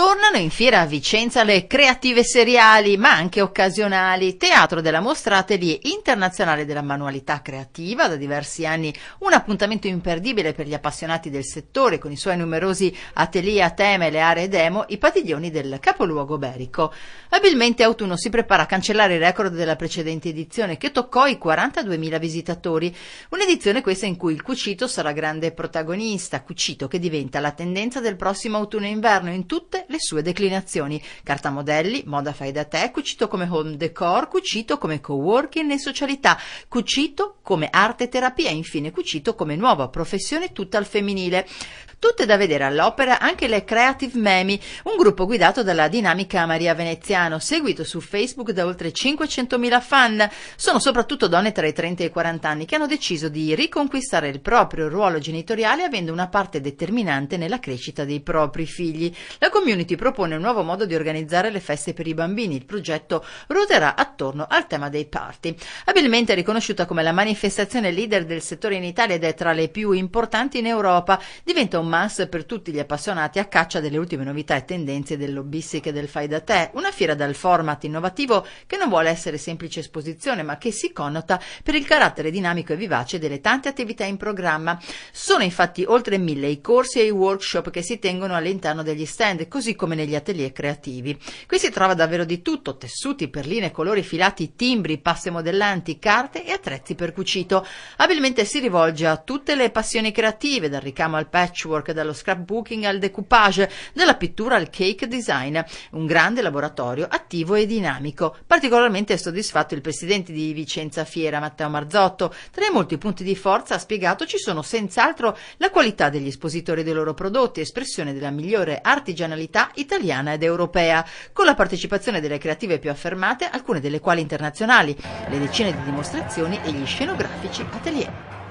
Tornano in fiera a Vicenza le creative seriali, ma anche occasionali. Teatro della Mostra Atelier Internazionale della Manualità Creativa, da diversi anni un appuntamento imperdibile per gli appassionati del settore, con i suoi numerosi atelier a tema e le aree demo, i padiglioni del capoluogo berico. Abilmente Autunno si prepara a cancellare il record della precedente edizione, che toccò i 42.000 visitatori. Un'edizione questa in cui il cucito sarà grande protagonista, cucito che diventa la tendenza del prossimo autunno-inverno in tutte le sue declinazioni, cartamodelli, moda fai da te, cucito come home decor, cucito come co-working e socialità, cucito come arte terapia e infine cucito come nuova professione tutta al femminile. Tutte da vedere all'opera anche le Creative Memi, un gruppo guidato dalla dinamica Maria Veneziano, seguito su Facebook da oltre 500.000 fan. Sono soprattutto donne tra i 30 e i 40 anni che hanno deciso di riconquistare il proprio ruolo genitoriale avendo una parte determinante nella crescita dei propri figli. La community Community propone un nuovo modo di organizzare le feste per i bambini. Il progetto ruoterà attorno al tema dei party. Abilmente riconosciuta come la manifestazione leader del settore in Italia ed è tra le più importanti in Europa, diventa un must per tutti gli appassionati a caccia delle ultime novità e tendenze del dell'obbissica e del fai da te. Una fiera dal format innovativo che non vuole essere semplice esposizione, ma che si connota per il carattere dinamico e vivace delle tante attività in programma. Sono infatti oltre mille i corsi e i workshop che si tengono all'interno degli stand, così così come negli atelier creativi. Qui si trova davvero di tutto, tessuti, perline, colori, filati, timbri, passe modellanti, carte e attrezzi per cucito. Abilmente si rivolge a tutte le passioni creative, dal ricamo al patchwork, dallo scrapbooking al decoupage, dalla pittura al cake design. Un grande laboratorio attivo e dinamico. Particolarmente è soddisfatto il presidente di Vicenza Fiera, Matteo Marzotto. Tra i molti punti di forza, ha spiegato, ci sono senz'altro la qualità degli espositori dei loro prodotti, espressione della migliore artigianalità società italiana ed europea, con la partecipazione delle creative più affermate, alcune delle quali internazionali, le decine di dimostrazioni e gli scenografici atelier.